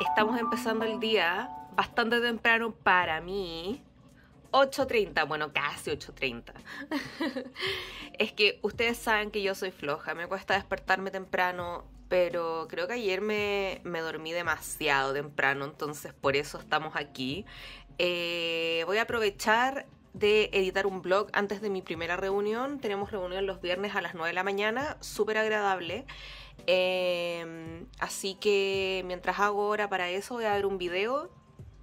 Estamos empezando el día bastante temprano para mí. 8.30, bueno, casi 8.30. es que ustedes saben que yo soy floja, me cuesta despertarme temprano, pero creo que ayer me, dormí demasiado temprano, entonces por eso estamos aquí. Eh, voy a aprovechar de editar un blog antes de mi primera reunión. Tenemos reunión los viernes a las 9 de la mañana, súper agradable. Em, así que mientras hago hora para eso voy a ver un video.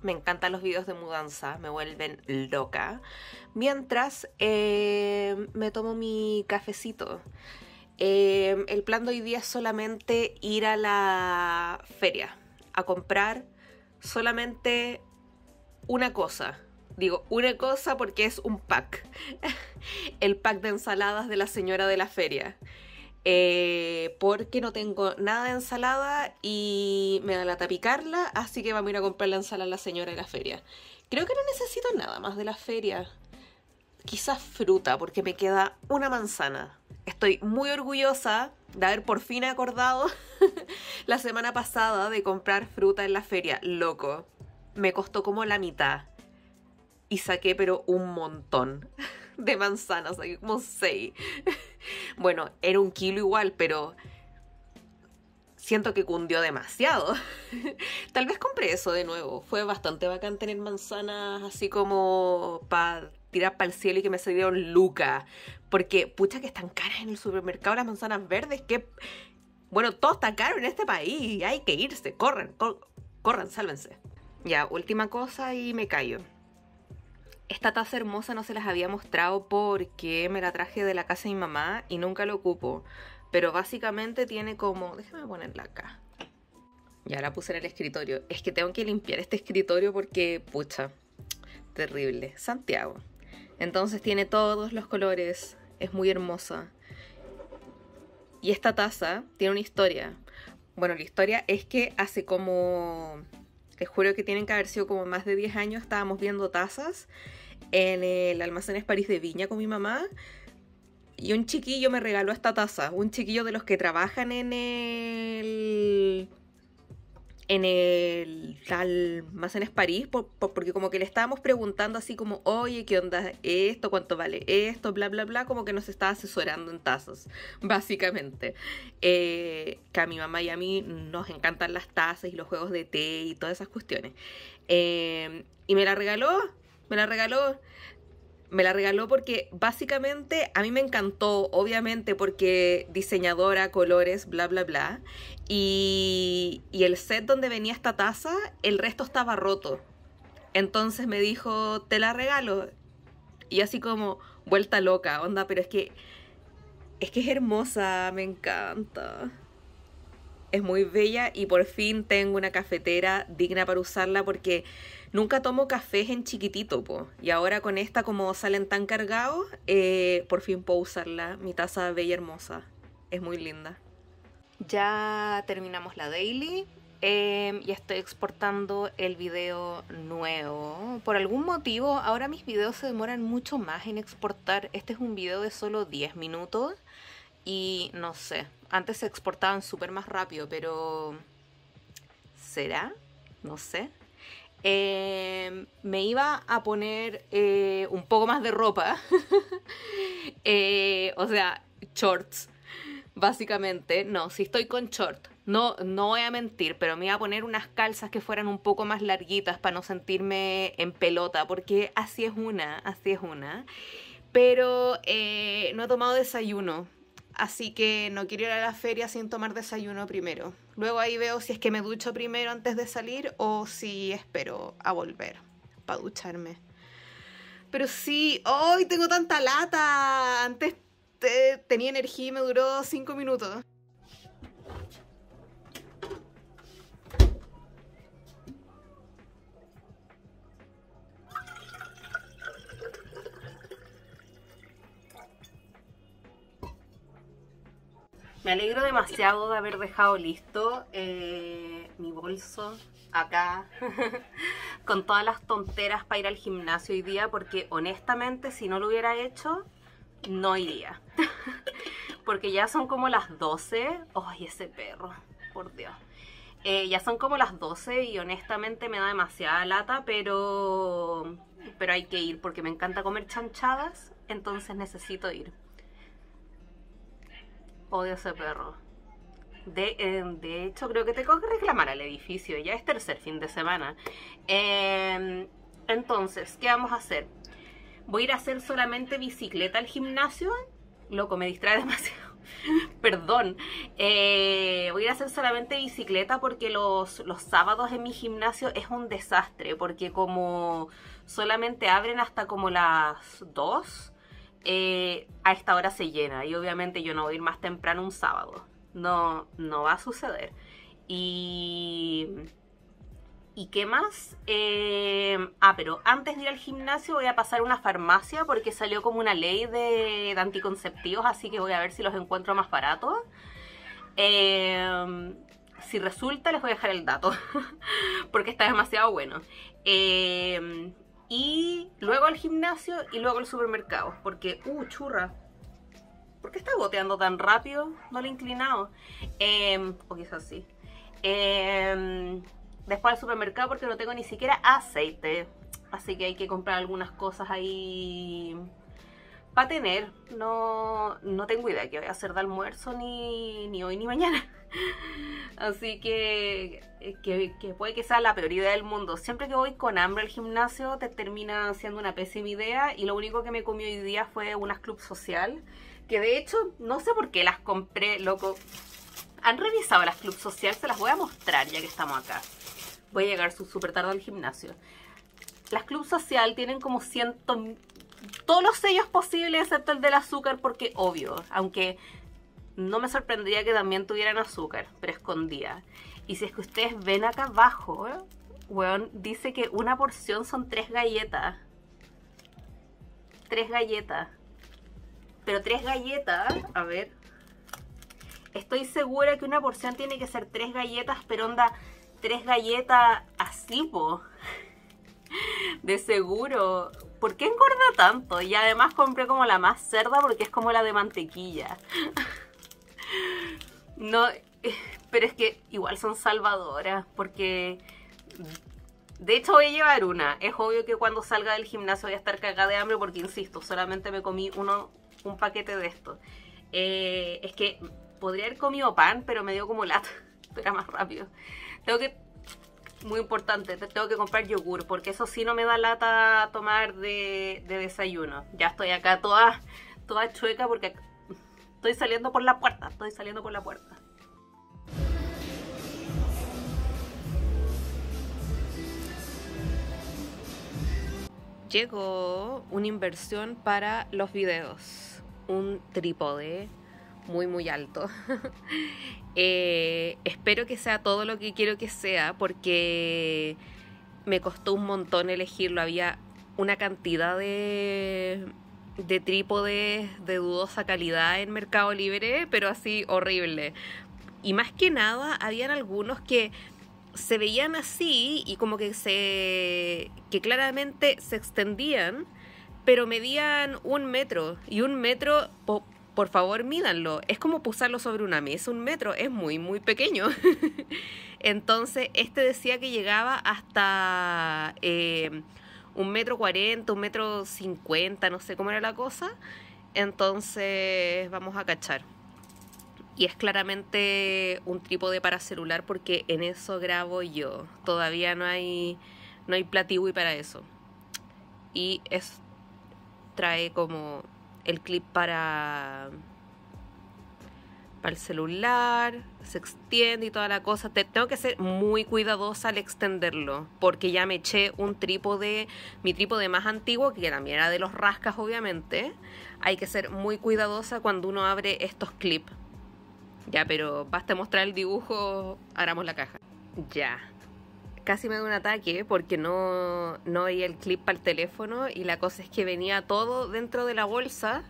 Me encantan los videos de mudanza, me vuelven loca. Mientras em, me tomo mi cafecito. Em, el plan de hoy día es solamente ir a la feria a comprar solamente una cosa. Digo, una cosa porque es un pack. el pack de ensaladas de la señora de la feria. Eh, porque no tengo nada de ensalada y me da la tapicarla, así que vamos a ir a comprar la ensalada a la señora de la feria. Creo que no necesito nada más de la feria. Quizás fruta, porque me queda una manzana. Estoy muy orgullosa de haber por fin acordado la semana pasada de comprar fruta en la feria. Loco, me costó como la mitad. Y saqué pero un montón de manzanas, hay como 6 Bueno, era un kilo igual, pero siento que cundió demasiado. Tal vez compré eso de nuevo. Fue bastante bacán tener manzanas así como para tirar para el cielo y que me salieron lucas. Porque, pucha, que están caras en el supermercado las manzanas verdes. Que, bueno, todo está caro en este país. Hay que irse. corren corren corran, sálvense. Ya, última cosa y me callo esta taza hermosa no se las había mostrado porque me la traje de la casa de mi mamá y nunca la ocupo. Pero básicamente tiene como... déjeme ponerla acá. Ya la puse en el escritorio. Es que tengo que limpiar este escritorio porque, pucha, terrible. Santiago. Entonces tiene todos los colores. Es muy hermosa. Y esta taza tiene una historia. Bueno, la historia es que hace como les juro que tienen que haber sido como más de 10 años, estábamos viendo tazas en el Almacenes París de Viña con mi mamá. Y un chiquillo me regaló esta taza, un chiquillo de los que trabajan en el en el tal en París, porque como que le estábamos preguntando así como, oye, ¿qué onda esto? ¿Cuánto vale esto? Bla, bla, bla, como que nos estaba asesorando en tazas, básicamente. Eh, que a mi mamá y a mí nos encantan las tazas y los juegos de té y todas esas cuestiones. Eh, y me la regaló, me la regaló. Me la regaló porque básicamente a mí me encantó, obviamente porque diseñadora, colores, bla, bla, bla. Y, y el set donde venía esta taza, el resto estaba roto. Entonces me dijo, te la regalo. Y así como, vuelta loca, onda, pero es que, es que es hermosa, me encanta es muy bella y por fin tengo una cafetera digna para usarla porque nunca tomo cafés en chiquitito, Y ahora con esta, como salen tan cargados, eh, por fin puedo usarla. Mi taza bella hermosa. Es muy linda. Ya terminamos la daily. Ya em, y estoy exportando el video nuevo. Por algún motivo, ahora mis videos se demoran mucho más en exportar. Este es un video de solo 10 minutos. Y no sé, antes se exportaban súper más rápido, pero ¿será? No sé. Eh, me iba a poner eh, un poco más de ropa, eh, o sea, shorts, básicamente. No, si estoy con shorts no, no voy a mentir, pero me iba a poner unas calzas que fueran un poco más larguitas para no sentirme en pelota, porque así es una, así es una. Pero no he tomado desayuno, Así que no quiero ir a la feria sin tomar desayuno primero. Luego ahí veo si es que me ducho primero antes de salir o si espero a volver para ducharme. Pero sí, hoy tengo tanta lata. Antes eh, tenía energía y me duró cinco minutos. Me alegro demasiado de haber dejado listo eh, mi bolso acá con todas las tonteras para ir al gimnasio hoy día porque honestamente si no lo hubiera hecho no iría. porque ya son como las 12. ¡Ay, oh, ese perro! Por Dios. Eh, ya son como las 12 y honestamente me da demasiada lata, pero, pero hay que ir porque me encanta comer chanchadas, entonces necesito ir. Odio a ese perro. Em, de, hecho, creo que tengo que reclamar al edificio. Ya es tercer fin de semana. Em, entonces, ¿qué vamos a hacer? Voy a ir a hacer solamente bicicleta al gimnasio. Loco, me distrae demasiado. Perdón. Eh, voy a ir a hacer solamente bicicleta porque los, los sábados en mi gimnasio es un desastre. Porque como solamente abren hasta como las 2 eh, a esta hora se llena y obviamente yo no voy a ir más temprano un sábado. No, no va a suceder. Y... ¿Y qué más? Eh, ah, pero antes de ir al gimnasio voy a pasar a una farmacia porque salió como una ley de, anticonceptivos, así que voy a ver si los encuentro más baratos. Em, si resulta, les voy a dejar el dato porque está demasiado bueno. Em, y luego al gimnasio y luego al supermercado. Porque, uh, churra. ¿Por qué está goteando tan rápido? No le he inclinado. Em, o quizás sí. Em, después al supermercado porque no tengo ni siquiera aceite. Así que hay que comprar algunas cosas ahí a tener. No, no tengo idea que voy a hacer de almuerzo ni, ni hoy ni mañana. Así eh, que, que, puede que sea la peor idea del mundo. Siempre que voy con hambre al gimnasio te termina siendo una pésima idea y lo único que me comí hoy día fue unas club social, que de hecho no sé por qué las compré, loco. ¿Han revisado las club social? Se las voy a mostrar ya que estamos acá. Voy a llegar súper tarde al gimnasio. Las club social tienen como ciento todos los sellos posibles excepto el del azúcar porque obvio, aunque no me sorprendería que también tuvieran azúcar, pero escondía Y si es que ustedes ven acá abajo, dice que una porción son tres galletas. Tres galletas. Pero tres galletas, a ver. Estoy segura que una porción tiene que ser tres galletas, pero onda, tres galletas así, po. De seguro, ¿por qué engorda tanto? Y además compré como la más cerda porque es como la de mantequilla. no, eh, pero es que igual son salvadoras porque... De hecho voy a llevar una. Es obvio que cuando salga del gimnasio voy a estar cagada de hambre porque, insisto, solamente me comí uno, un paquete de esto. Eh, es que podría haber comido pan, pero me dio como lata. era más rápido. Tengo que muy importante, tengo que comprar yogur, porque eso sí no me da lata tomar de, desayuno. Ya estoy acá toda, toda chueca porque estoy saliendo por la puerta, estoy saliendo por la puerta. Llegó una inversión para los videos, un trípode muy, muy alto. Eh, espero que sea todo lo que quiero que sea porque me costó un montón elegirlo. Había una cantidad de, de trípodes de dudosa calidad en Mercado Libre, pero así horrible. Y más que nada, habían algunos que se veían así y como que se que claramente se extendían pero medían un metro y un metro por favor mídanlo. Es como pusarlo sobre una mesa, un metro, es muy, muy pequeño. Entonces, este decía que llegaba hasta eh, un metro cuarenta, un metro cincuenta, no sé cómo era la cosa. Entonces, vamos a cachar. Y es claramente un trípode para celular porque en eso grabo yo. Todavía no hay, no hay platiwi para eso. Y es trae como el clip para, para el celular, se extiende y toda la cosa. Te, tengo que ser muy cuidadosa al extenderlo, porque ya me eché un trípode, mi trípode más antiguo, que también era de los rascas obviamente. Hay que ser muy cuidadosa cuando uno abre estos clips. Ya, pero basta mostrar el dibujo, haramos la caja. Ya, casi me da un ataque porque no, no veía el clip para el teléfono y la cosa es que venía todo dentro de la bolsa,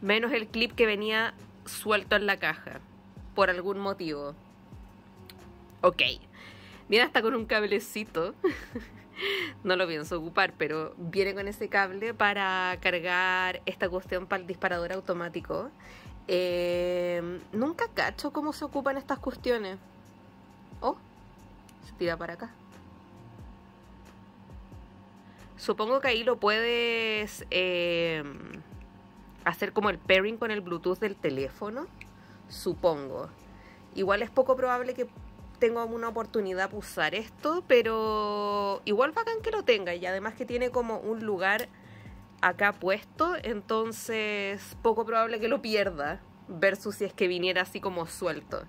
menos el clip que venía suelto en la caja, por algún motivo. Ok, viene hasta con un cablecito, no lo pienso ocupar, pero viene con ese cable para cargar esta cuestión para el disparador automático. Eh, nunca cacho cómo se ocupan estas cuestiones. Oh, para acá. Supongo que ahí lo puedes eh, hacer como el pairing con el Bluetooth del teléfono. Supongo. Igual es poco probable que Tenga una oportunidad para usar esto, pero igual bacán que lo tenga y además que tiene como un lugar acá puesto, entonces poco probable que lo pierda versus si es que viniera así como suelto.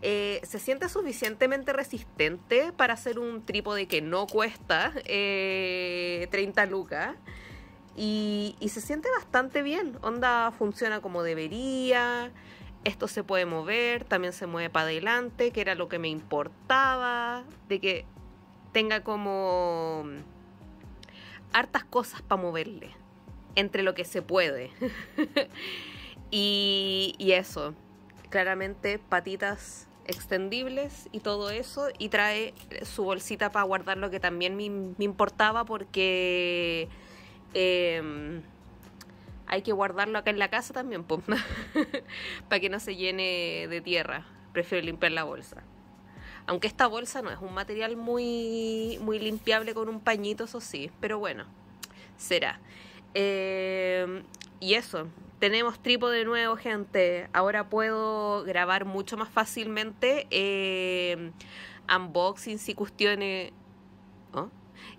Eh, se siente suficientemente resistente para hacer un trípode que no cuesta 30 eh, lucas. Y, se siente bastante bien. Onda funciona como debería. Esto se puede mover, también se mueve para adelante, que era lo que me importaba. De que tenga como hartas cosas para moverle. Entre lo que se puede. y, y eso claramente patitas extendibles y todo eso y trae su bolsita para guardar lo que también me, importaba porque em, hay que guardarlo acá en la casa también para que no se llene de tierra prefiero limpiar la bolsa aunque esta bolsa no es un material muy muy limpiable con un pañito eso sí pero bueno será em, y eso tenemos tripo de nuevo, gente. Ahora puedo grabar mucho más fácilmente eh, Unboxing, si y cuestiones ¿ah?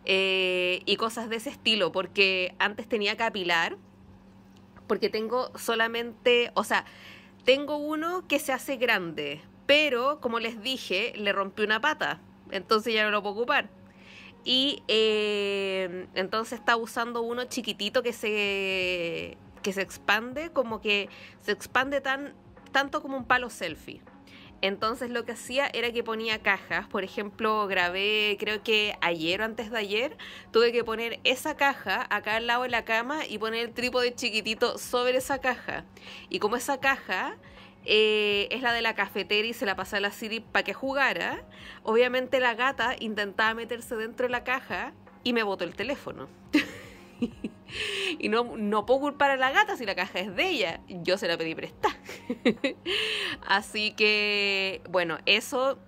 eh, y cosas de ese estilo, porque antes tenía capilar. porque tengo solamente, o sea, tengo uno que se hace grande, pero como les dije, le rompí una pata, entonces ya no lo puedo ocupar. Y eh, entonces está usando uno chiquitito que se que se expande como que se expande tan, tanto como un palo selfie. Entonces lo que hacía era que ponía cajas. Por ejemplo, grabé, creo que ayer o antes de ayer, tuve que poner esa caja acá al lado de la cama y poner el trípode chiquitito sobre esa caja. Y como esa caja eh, es la de la cafetera y se la pasé a la Siri para que jugara, obviamente la gata intentaba meterse dentro de la caja y me botó el teléfono. y no, puedo culpar a la gata si la caja es de ella. Yo se la pedí prestar. Así que, bueno, eso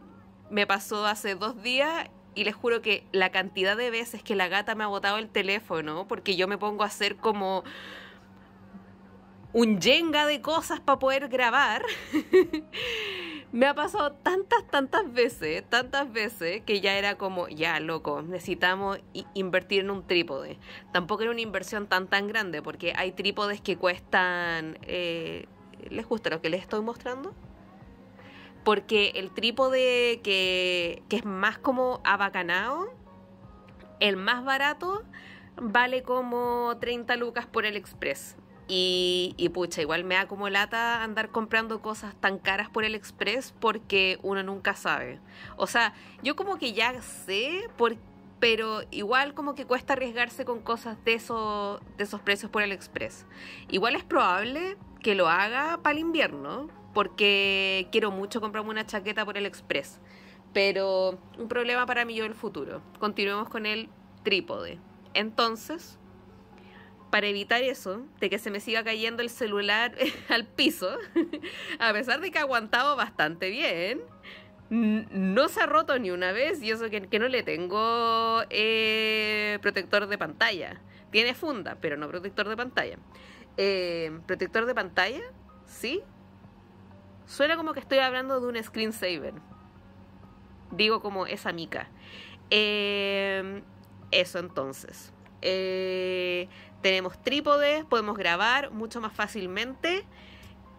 me pasó hace dos días y les juro que la cantidad de veces que la gata me ha botado el teléfono, porque yo me pongo a hacer como un yenga de cosas para poder grabar, Me ha pasado tantas, tantas veces, tantas veces que ya era como, ya loco, necesitamos invertir en un trípode. Tampoco era una inversión tan, tan grande porque hay trípodes que cuestan... Eh, ¿Les gusta lo que les estoy mostrando? Porque el trípode que, que es más como abacanado el más barato, vale como 30 lucas por el express. Y, pucha, igual me da como lata andar comprando cosas tan caras por el express porque uno nunca sabe. O sea, yo como que ya sé, pero igual como que cuesta arriesgarse con cosas de, eso, de esos precios por el express. Igual es probable que lo haga para el invierno porque quiero mucho comprarme una chaqueta por el express. Pero un problema para mí yo el futuro. Continuemos con el trípode. Entonces, para evitar eso, de que se me siga cayendo el celular al piso, a pesar de que ha aguantado bastante bien, no se ha roto ni una vez y eso que, no le tengo eh, protector de pantalla. Tiene funda, pero no protector de pantalla. Eh, protector de pantalla, sí. Suena como que estoy hablando de un screensaver. Digo como esa mica. Eh, eso entonces. Eh, tenemos trípodes, podemos grabar mucho más fácilmente.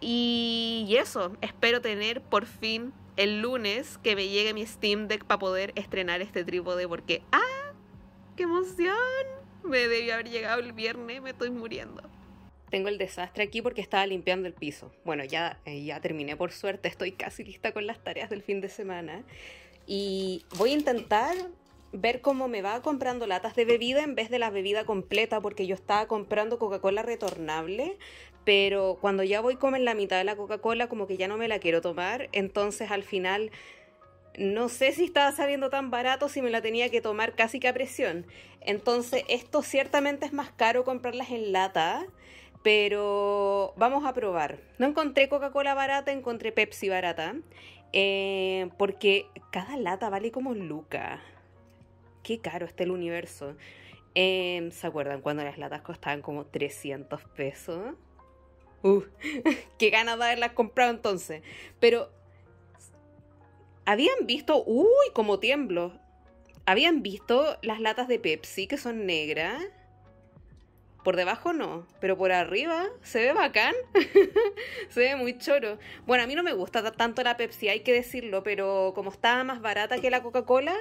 Y, eso, espero tener por fin el lunes que me llegue mi Steam Deck para poder estrenar este trípode porque ¡ah! ¡Qué emoción! Me debió haber llegado el viernes, me estoy muriendo. Tengo el desastre aquí porque estaba limpiando el piso. Bueno, ya, eh, ya terminé por suerte, estoy casi lista con las tareas del fin de semana. Y voy a intentar ver cómo me va comprando latas de bebida en vez de la bebida completa, porque yo estaba comprando Coca-Cola retornable, pero cuando ya voy comer la mitad de la Coca-Cola, como que ya no me la quiero tomar, entonces al final no sé si estaba saliendo tan barato si me la tenía que tomar casi que a presión. Entonces esto ciertamente es más caro comprarlas en lata, pero vamos a probar. No encontré Coca-Cola barata, encontré Pepsi barata. Eh, porque cada lata vale como Luca qué caro está el universo. Em, ¿Se acuerdan cuando las latas costaban como 300 pesos? ¡Uf! Uh, qué ganas de haberlas comprado entonces. Pero, ¿habían visto? Uy, como tiemblo. ¿Habían visto las latas de Pepsi que son negras? Por debajo no, pero por arriba se ve bacán. se ve muy choro. Bueno, a mí no me gusta tanto la Pepsi, hay que decirlo, pero como estaba más barata que la Coca-Cola,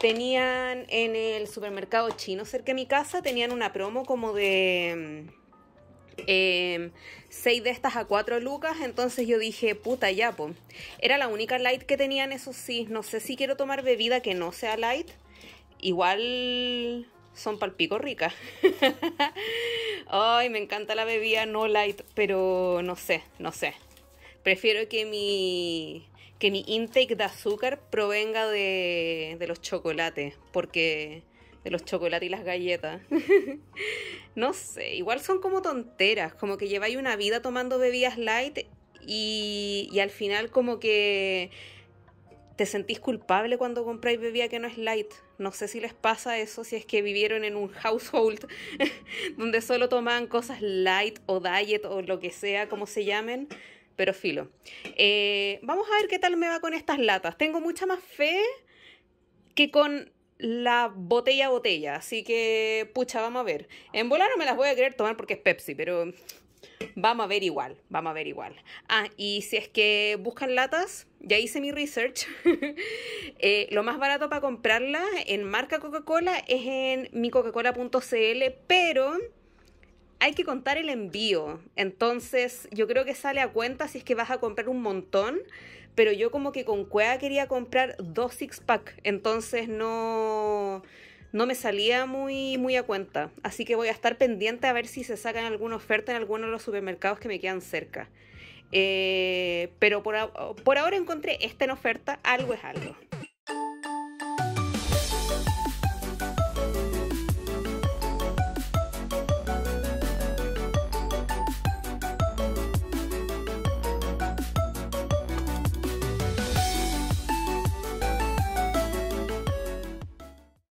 tenían en el supermercado chino cerca de mi casa, tenían una promo como de... 6 mm, em, de estas a 4 lucas, entonces yo dije, puta ya, po. Era la única light que tenían, eso sí. No sé si quiero tomar bebida que no sea light. Igual son palpico ricas. Ay, me encanta la bebida no light, pero no sé, no sé. Prefiero que mi, que mi intake de azúcar provenga de, de los chocolates, porque de los chocolates y las galletas. no sé, igual son como tonteras, como que lleváis una vida tomando bebidas light y, y al final como que te sentís culpable cuando compráis bebida que no es light. No sé si les pasa eso, si es que vivieron en un household donde solo toman cosas light o diet o lo que sea, como se llamen, pero filo. Eh, vamos a ver qué tal me va con estas latas. Tengo mucha más fe que con la botella a botella, así que pucha, vamos a ver. En volar no me las voy a querer tomar porque es Pepsi, pero Vamos a ver igual, vamos a ver igual. Ah, y si es que buscan latas, ya hice mi research. Eh, lo más barato para comprarla en marca Coca-Cola es en micocacola.cl, pero hay que contar el envío. Entonces, yo creo que sale a cuenta si es que vas a comprar un montón. Pero yo como que con Cuea quería comprar dos six pack. Entonces no no me salía muy, muy a cuenta. Así que voy a estar pendiente a ver si se sacan alguna oferta en alguno de los supermercados que me quedan cerca. Eh, pero por, por ahora encontré esta en oferta, algo es algo.